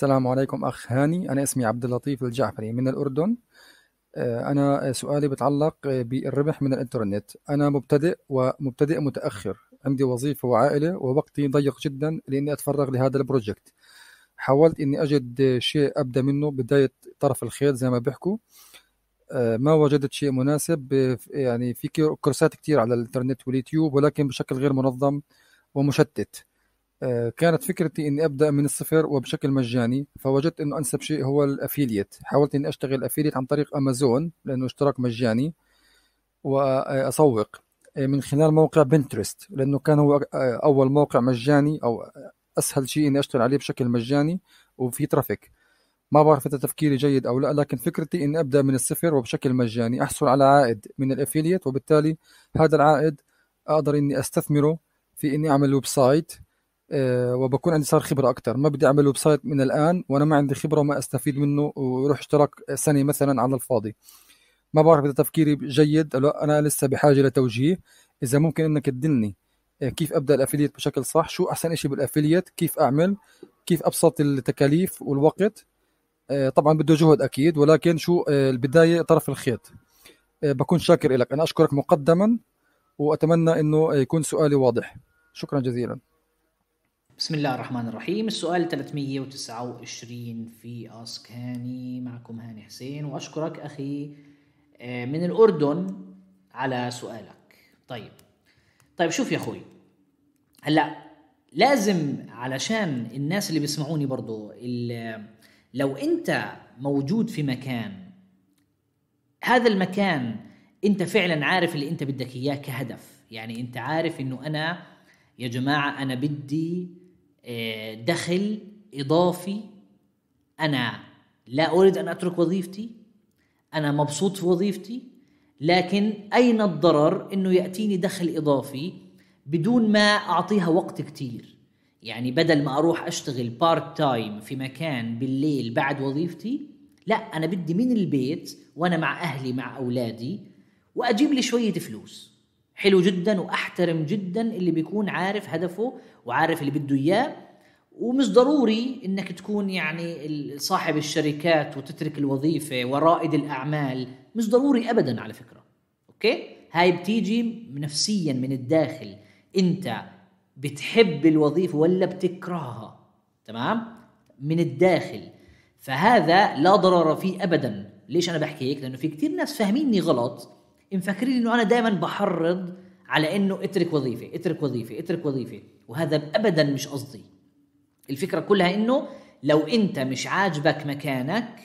السلام عليكم أخ هاني أنا اسمي عبد اللطيف الجعفري من الأردن آه، أنا سؤالي بتعلق آه، بالربح من الإنترنت أنا مبتدئ ومبتدئ متأخر عندي وظيفة وعائلة ووقتي ضيق جدا لأني أتفرغ لهذا البروجكت حاولت إني أجد شيء أبدأ منه بداية طرف الخيط زي ما بيحكوا آه، ما وجدت شيء مناسب يعني في كورسات كتير على الإنترنت واليوتيوب ولكن بشكل غير منظم ومشتت آه، كانت فكرتي اني ابدا من الصفر وبشكل مجاني فوجدت انه انسب شيء هو الافيليت حاولت اني اشتغل افيليت عن طريق امازون لانه اشتراك مجاني واسوق آه، من خلال موقع بنترست لانه كان هو آه، اول موقع مجاني او اسهل شيء اني اشتغل عليه بشكل مجاني وفي ترافيك ما بعرف اذا تفكيري جيد او لا لكن فكرتي اني ابدا من الصفر وبشكل مجاني احصل على عائد من الافيليت وبالتالي هذا العائد اقدر اني استثمره في اني اعمل ويب سايت آه، وبكون عندي صار خبره اكثر ما بدي اعمل ويب سايت من الان وانا ما عندي خبره وما استفيد منه ويروح اشترك سنه مثلا على الفاضي ما بعرف اذا تفكيري جيد لا انا لسه بحاجه لتوجيه اذا ممكن انك تدلني آه، كيف ابدا الافيليت بشكل صح شو احسن شيء بالافيليت كيف اعمل كيف ابسط التكاليف والوقت آه، طبعا بده جهد اكيد ولكن شو البدايه طرف الخيط بكون شاكر لك انا اشكرك مقدما واتمنى انه يكون سؤالي واضح شكرا جزيلا بسم الله الرحمن الرحيم السؤال 329 في اسك هاني معكم هاني حسين واشكرك اخي آه، من الاردن على سؤالك طيب طيب شوف يا اخوي هلا لازم علشان الناس اللي بيسمعوني برضو لو انت موجود في مكان هذا المكان انت فعلا عارف اللي انت بدك اياه كهدف يعني انت عارف انه انا يا جماعه انا بدي آه، دخل اضافي انا لا اريد ان اترك وظيفتي انا مبسوط في وظيفتي لكن اين الضرر انه ياتيني دخل اضافي بدون ما اعطيها وقت كتير يعني بدل ما اروح اشتغل بارت تايم في مكان بالليل بعد وظيفتي لا انا بدي من البيت وانا مع اهلي مع اولادي واجيب لي شويه فلوس حلو جدا واحترم جدا اللي بيكون عارف هدفه وعارف اللي بده اياه ومش ضروري انك تكون يعني صاحب الشركات وتترك الوظيفه ورائد الاعمال مش ضروري ابدا على فكره اوكي هاي بتيجي نفسيا من الداخل انت بتحب الوظيفه ولا بتكرهها تمام من الداخل فهذا لا ضرر فيه ابدا ليش انا بحكي هيك لانه في كثير ناس فاهميني غلط مفكرين انه انا دائما بحرض على انه اترك وظيفه اترك وظيفه اترك وظيفه وهذا ابدا مش قصدي الفكره كلها انه لو انت مش عاجبك مكانك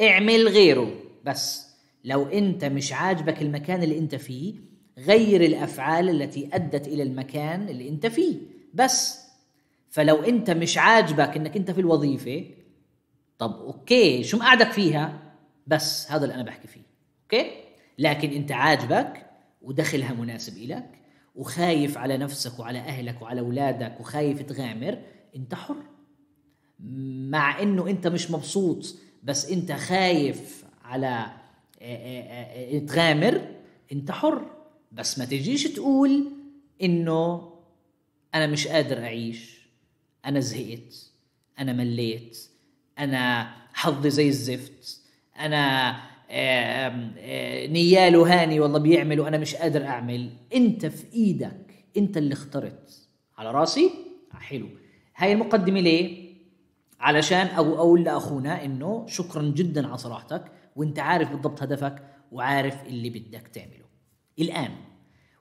اعمل غيره بس لو انت مش عاجبك المكان اللي انت فيه غير الافعال التي ادت الى المكان اللي انت فيه بس فلو انت مش عاجبك انك انت في الوظيفه طب اوكي شو مقعدك فيها بس هذا اللي انا بحكي فيه اوكي لكن انت عاجبك ودخلها مناسب إلك وخايف على نفسك وعلى أهلك وعلى أولادك وخايف تغامر أنت حر مع أنه أنت مش مبسوط بس أنت خايف على آه، آه، آه، تغامر أنت حر بس ما تجيش تقول أنه أنا مش قادر أعيش أنا زهقت أنا مليت أنا حظي زي الزفت أنا نيال هاني والله بيعمل وانا مش قادر اعمل انت في ايدك انت اللي اخترت على راسي آه، حلو هاي المقدمه ليه علشان او اقول لاخونا انه شكرا جدا على صراحتك وانت عارف بالضبط هدفك وعارف اللي بدك تعمله الان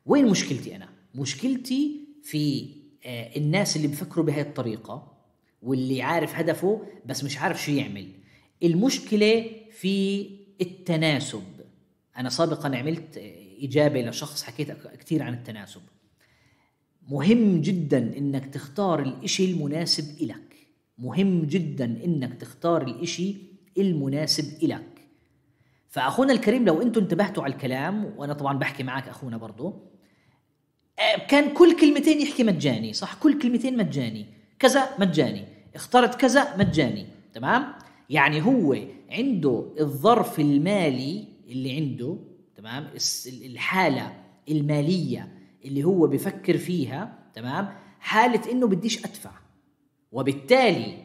وين مشكلتي انا مشكلتي في الناس اللي بفكروا بهاي الطريقه واللي عارف هدفه بس مش عارف شو يعمل المشكله في التناسب انا سابقا عملت اجابه لشخص حكيت كثير عن التناسب مهم جدا انك تختار الاشي المناسب إلك مهم جدا انك تختار الاشي المناسب إلك فاخونا الكريم لو انتم انتبهتوا على الكلام وانا طبعا بحكي معك اخونا برضه آه، كان كل كلمتين يحكي مجاني صح كل كلمتين مجاني كذا مجاني اخترت كذا مجاني تمام يعني هو عنده الظرف المالي اللي عنده تمام الحاله الماليه اللي هو بفكر فيها تمام حاله انه بديش ادفع وبالتالي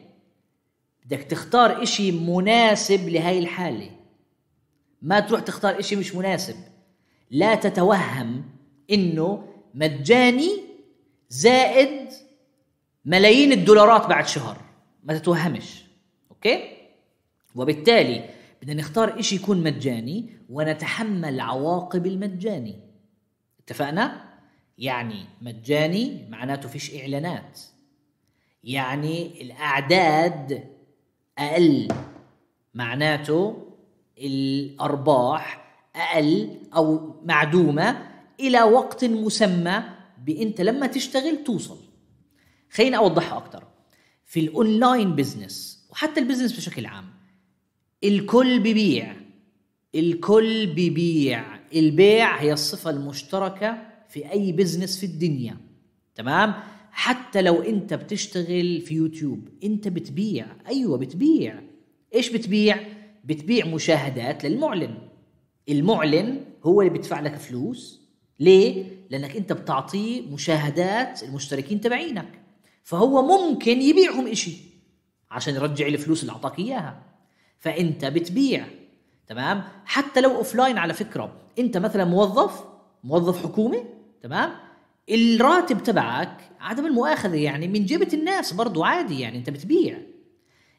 بدك تختار اشي مناسب لهي الحاله ما تروح تختار اشي مش مناسب لا تتوهم انه مجاني زائد ملايين الدولارات بعد شهر ما تتوهمش اوكي وبالتالي بدنا نختار إشي يكون مجاني ونتحمل عواقب المجاني اتفقنا؟ يعني مجاني معناته فيش إعلانات يعني الأعداد أقل معناته الأرباح أقل أو معدومة إلى وقت مسمى بأنت لما تشتغل توصل خليني أوضحها أكتر في الأونلاين بزنس وحتى البزنس بشكل عام الكل بيبيع الكل بيبيع البيع هي الصفة المشتركة في أي بزنس في الدنيا تمام حتى لو أنت بتشتغل في يوتيوب أنت بتبيع أيوة بتبيع إيش بتبيع بتبيع مشاهدات للمعلن المعلن هو اللي بيدفع لك فلوس ليه؟ لأنك أنت بتعطيه مشاهدات المشتركين تبعينك فهو ممكن يبيعهم إشي عشان يرجع الفلوس اللي أعطاك إياها فانت بتبيع تمام حتى لو اوف لاين على فكره انت مثلا موظف موظف حكومي تمام الراتب تبعك عدم المؤاخذه يعني من جيبه الناس برضو عادي يعني انت بتبيع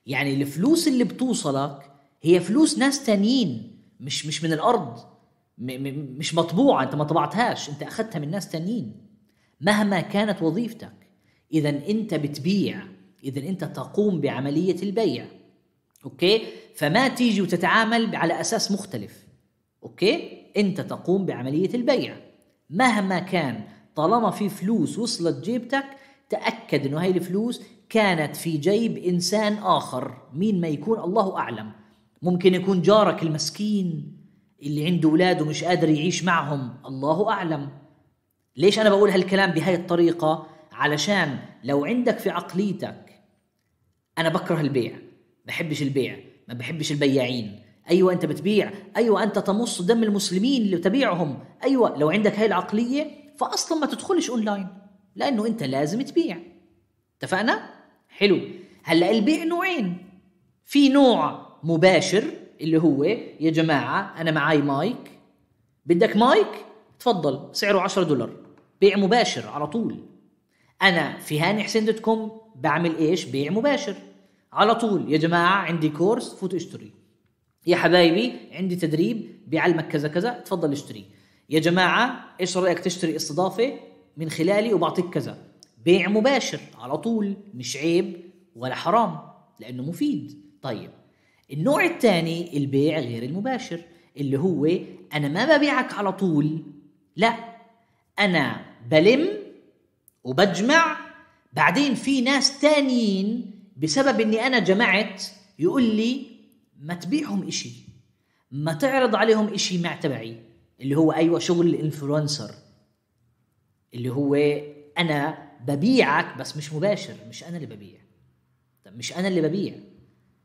يعني الفلوس اللي بتوصلك هي فلوس ناس تانيين مش مش من الارض مش مطبوعه انت ما طبعتهاش انت اخذتها من ناس تانيين مهما كانت وظيفتك اذا انت بتبيع اذا انت تقوم بعمليه البيع اوكي فما تيجي وتتعامل على اساس مختلف اوكي انت تقوم بعمليه البيع مهما كان طالما في فلوس وصلت جيبتك تاكد انه هاي الفلوس كانت في جيب انسان اخر مين ما يكون الله اعلم ممكن يكون جارك المسكين اللي عنده اولاد ومش قادر يعيش معهم الله اعلم ليش انا بقول هالكلام بهاي الطريقه علشان لو عندك في عقليتك انا بكره البيع بحبش البيع ما بحبش البياعين ايوه انت بتبيع ايوه انت تمص دم المسلمين اللي تبيعهم ايوه لو عندك هاي العقليه فاصلا ما تدخلش اونلاين لانه انت لازم تبيع اتفقنا حلو هلا البيع نوعين في نوع مباشر اللي هو يا جماعه انا معي مايك بدك مايك تفضل سعره 10 دولار بيع مباشر على طول انا في هاني حسين دوت كوم بعمل ايش بيع مباشر على طول يا جماعه عندي كورس فوت اشتري يا حبايبي عندي تدريب بيعلمك كذا كذا تفضل اشتري يا جماعه ايش رايك تشتري استضافه من خلالي وبعطيك كذا بيع مباشر على طول مش عيب ولا حرام لانه مفيد طيب النوع الثاني البيع غير المباشر اللي هو انا ما ببيعك على طول لا انا بلم وبجمع بعدين في ناس تانيين بسبب اني انا جمعت يقول لي ما تبيعهم إشي ما تعرض عليهم إشي مع تبعي اللي هو أيوة شغل الإنفلونسر اللي هو أنا ببيعك بس مش مباشر مش أنا اللي ببيع طب مش أنا اللي ببيع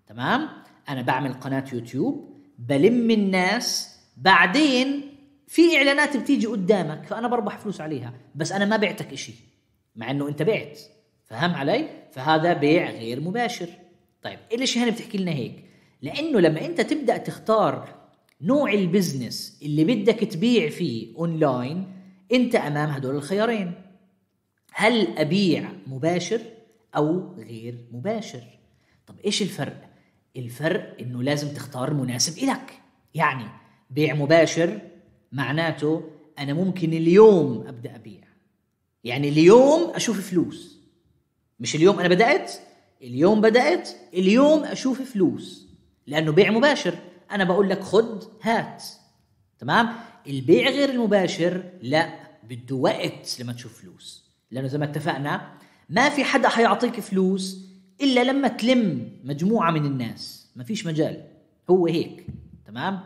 تمام أنا بعمل قناة يوتيوب بلم الناس بعدين في إعلانات بتيجي قدامك فأنا بربح فلوس عليها بس أنا ما بعتك إشي مع أنه أنت بعت فهم علي فهذا بيع غير مباشر طيب ليش هنا بتحكي لنا هيك لانه لما انت تبدا تختار نوع البزنس اللي بدك تبيع فيه اونلاين انت امام هدول الخيارين هل ابيع مباشر او غير مباشر طب ايش الفرق الفرق انه لازم تختار مناسب إلك يعني بيع مباشر معناته انا ممكن اليوم ابدا ابيع يعني اليوم اشوف فلوس مش اليوم انا بدات اليوم بدات اليوم اشوف فلوس لانه بيع مباشر انا بقول لك خد هات تمام البيع غير المباشر لا بده وقت لما تشوف فلوس لانه زي ما اتفقنا ما في حدا حيعطيك فلوس الا لما تلم مجموعه من الناس ما فيش مجال هو هيك تمام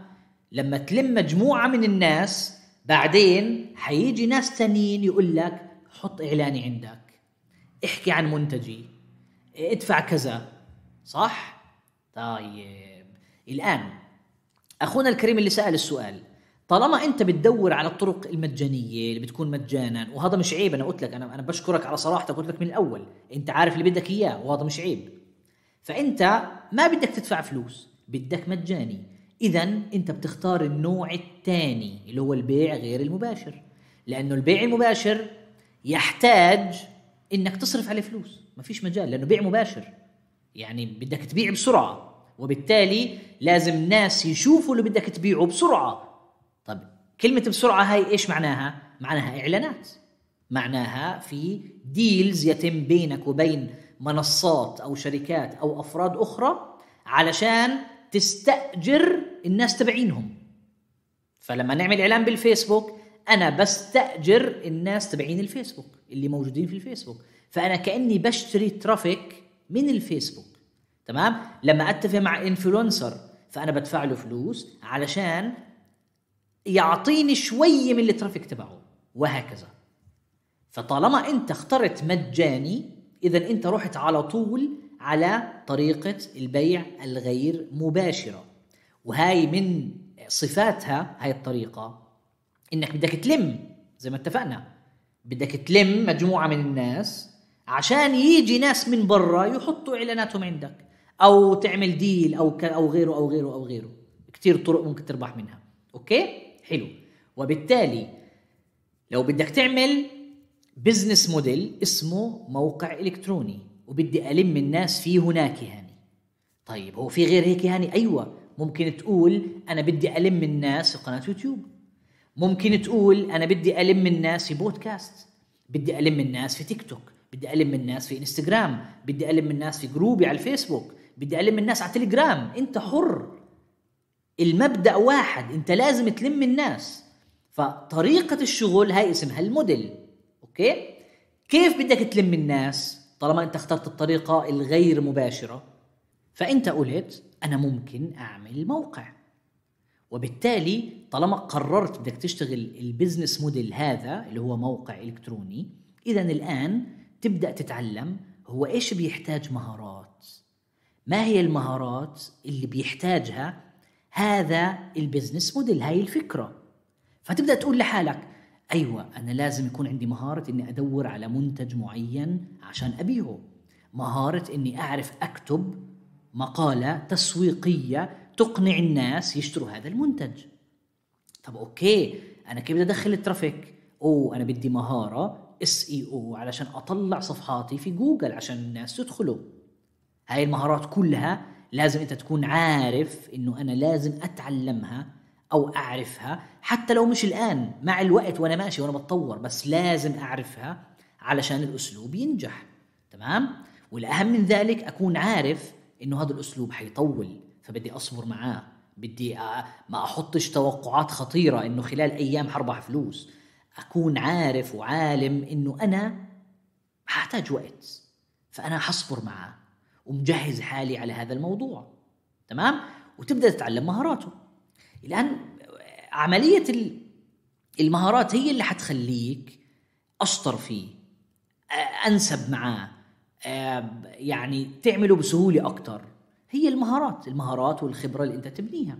لما تلم مجموعه من الناس بعدين حيجي ناس تانيين يقول لك حط اعلاني عندك احكي عن منتجي ادفع كذا صح طيب الان اخونا الكريم اللي سال السؤال طالما انت بتدور على الطرق المجانيه اللي بتكون مجانا وهذا مش عيب انا قلت لك انا انا بشكرك على صراحتك قلت لك من الاول انت عارف اللي بدك اياه وهذا مش عيب فانت ما بدك تدفع فلوس بدك مجاني اذا انت بتختار النوع الثاني اللي هو البيع غير المباشر لانه البيع المباشر يحتاج انك تصرف عليه فلوس ما فيش مجال لانه بيع مباشر يعني بدك تبيع بسرعه وبالتالي لازم الناس يشوفوا اللي بدك تبيعه بسرعه طب كلمه بسرعه هاي ايش معناها معناها اعلانات معناها في ديلز يتم بينك وبين منصات او شركات او افراد اخرى علشان تستاجر الناس تبعينهم فلما نعمل اعلان بالفيسبوك انا بستاجر الناس تبعين الفيسبوك اللي موجودين في الفيسبوك فانا كاني بشتري ترافيك من الفيسبوك تمام لما اتفق مع انفلونسر فانا بدفع له فلوس علشان يعطيني شويه من الترافيك تبعه وهكذا فطالما انت اخترت مجاني اذا انت رحت على طول على طريقه البيع الغير مباشره وهاي من صفاتها هاي الطريقه انك بدك تلم زي ما اتفقنا بدك تلم مجموعه من الناس عشان يجي ناس من برا يحطوا اعلاناتهم عندك او تعمل ديل او ك... او غيره او غيره او غيره كثير طرق ممكن تربح منها اوكي حلو وبالتالي لو بدك تعمل بزنس موديل اسمه موقع الكتروني وبدي الم الناس فيه هناك هاني يعني. طيب هو في غير هيك هاني يعني؟ ايوه ممكن تقول انا بدي الم الناس في قناه يوتيوب ممكن تقول انا بدي الم الناس في بودكاست بدي الم الناس في تيك توك بدي الم الناس في انستغرام بدي الم الناس في جروبي على الفيسبوك بدي الم الناس على تليجرام انت حر المبدا واحد انت لازم تلم الناس فطريقه الشغل هاي اسمها الموديل اوكي كيف بدك تلم الناس طالما انت اخترت الطريقه الغير مباشره فانت قلت انا ممكن اعمل موقع وبالتالي طالما قررت بدك تشتغل البزنس موديل هذا اللي هو موقع الكتروني اذا الان تبدا تتعلم هو ايش بيحتاج مهارات ما هي المهارات اللي بيحتاجها هذا البزنس موديل هاي الفكره فتبدا تقول لحالك ايوه انا لازم يكون عندي مهاره اني ادور على منتج معين عشان ابيعه مهاره اني اعرف اكتب مقاله تسويقيه تقنع الناس يشتروا هذا المنتج طب اوكي انا كيف بدي ادخل الترافيك او انا بدي مهاره اس اي او علشان اطلع صفحاتي في جوجل عشان الناس تدخلوا هاي المهارات كلها لازم انت تكون عارف انه انا لازم اتعلمها او اعرفها حتى لو مش الان مع الوقت وانا ماشي وانا بتطور بس لازم اعرفها علشان الاسلوب ينجح تمام والاهم من ذلك اكون عارف انه هذا الاسلوب حيطول فبدي اصبر معاه بدي ما احطش توقعات خطيره انه خلال ايام حربح فلوس اكون عارف وعالم انه انا حاحتاج وقت فانا حصبر معاه ومجهز حالي على هذا الموضوع تمام وتبدا تتعلم مهاراته الان عمليه المهارات هي اللي حتخليك اشطر فيه انسب معاه يعني تعمله بسهوله اكثر هي المهارات المهارات والخبره اللي انت تبنيها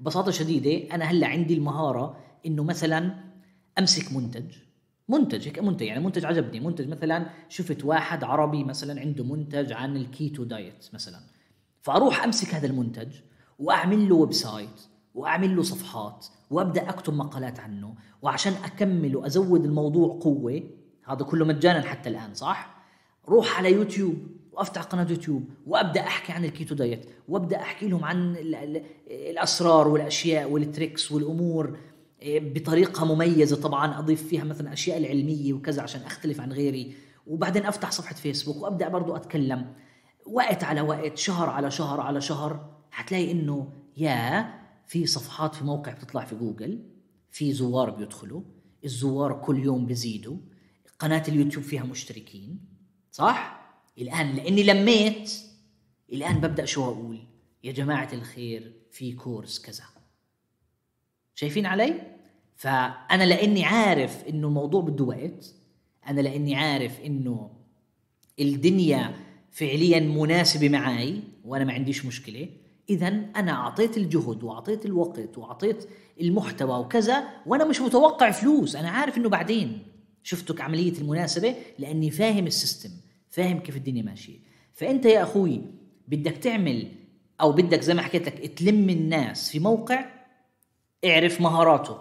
ببساطه شديده انا هلا عندي المهاره انه مثلا امسك منتج منتج هيك منتج يعني منتج عجبني منتج مثلا شفت واحد عربي مثلا عنده منتج عن الكيتو دايت مثلا فاروح امسك هذا المنتج واعمل له ويب سايت واعمل له صفحات وابدا اكتب مقالات عنه وعشان اكمل وازود الموضوع قوه هذا كله مجانا حتى الان صح روح على يوتيوب وافتح قناه يوتيوب وابدا احكي عن الكيتو دايت وابدا احكي لهم عن الاسرار والاشياء والتريكس والامور إيه، بطريقه مميزه طبعا اضيف فيها مثلا اشياء العلميه وكذا عشان اختلف عن غيري وبعدين افتح صفحه فيسبوك وابدا برضو اتكلم وقت على وقت شهر على شهر على شهر حتلاقي انه يا في صفحات في موقع بتطلع في جوجل في زوار بيدخلوا الزوار كل يوم بيزيدوا قناه اليوتيوب فيها مشتركين صح الآن لأني لميت الآن ببدأ شو أقول يا جماعة الخير في كورس كذا شايفين علي؟ فأنا لأني عارف إنه الموضوع بده وقت أنا لأني عارف إنه الدنيا فعليا مناسبة معي وأنا ما عنديش مشكلة إذا أنا أعطيت الجهد وأعطيت الوقت وأعطيت المحتوى وكذا وأنا مش متوقع فلوس أنا عارف إنه بعدين شفتك عملية المناسبة لأني فاهم السيستم فاهم كيف الدنيا ماشيه فانت يا اخوي بدك تعمل او بدك زي ما حكيت لك تلم الناس في موقع اعرف مهاراته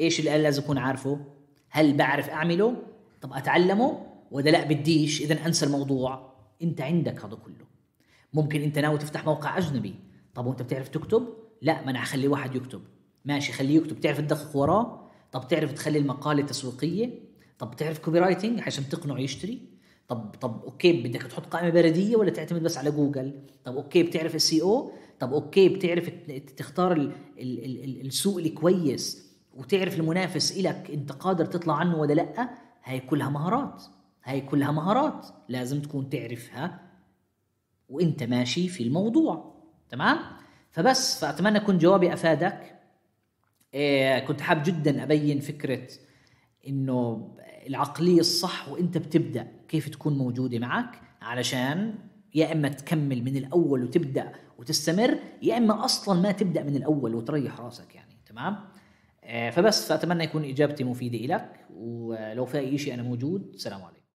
ايش اللي لازم اكون عارفه هل بعرف اعمله طب اتعلمه ولا لا بديش اذا انسى الموضوع انت عندك هذا كله ممكن انت ناوي تفتح موقع اجنبي طب وانت بتعرف تكتب لا ما انا اخلي واحد يكتب ماشي خليه يكتب تعرف تدقق وراه طب تعرف تخلي المقاله تسويقيه طب تعرف كوبي رايتنج عشان تقنعه يشتري طب طب اوكي بدك تحط قائمه بلديه ولا تعتمد بس على جوجل طب اوكي بتعرف السي او e طب اوكي بتعرف تختار الـ الـ الـ السوق الكويس وتعرف المنافس إلك انت قادر تطلع عنه ولا لا هاي كلها مهارات هاي كلها مهارات لازم تكون تعرفها وانت ماشي في الموضوع تمام فبس فاتمنى يكون جوابي افادك إيه كنت حاب جدا ابين فكره انه العقليه الصح وانت بتبدا كيف تكون موجوده معك علشان يا اما تكمل من الاول وتبدا وتستمر يا اما اصلا ما تبدا من الاول وتريح راسك يعني تمام آه، فبس فاتمنى يكون اجابتي مفيده لك ولو في اي شيء انا موجود سلام عليكم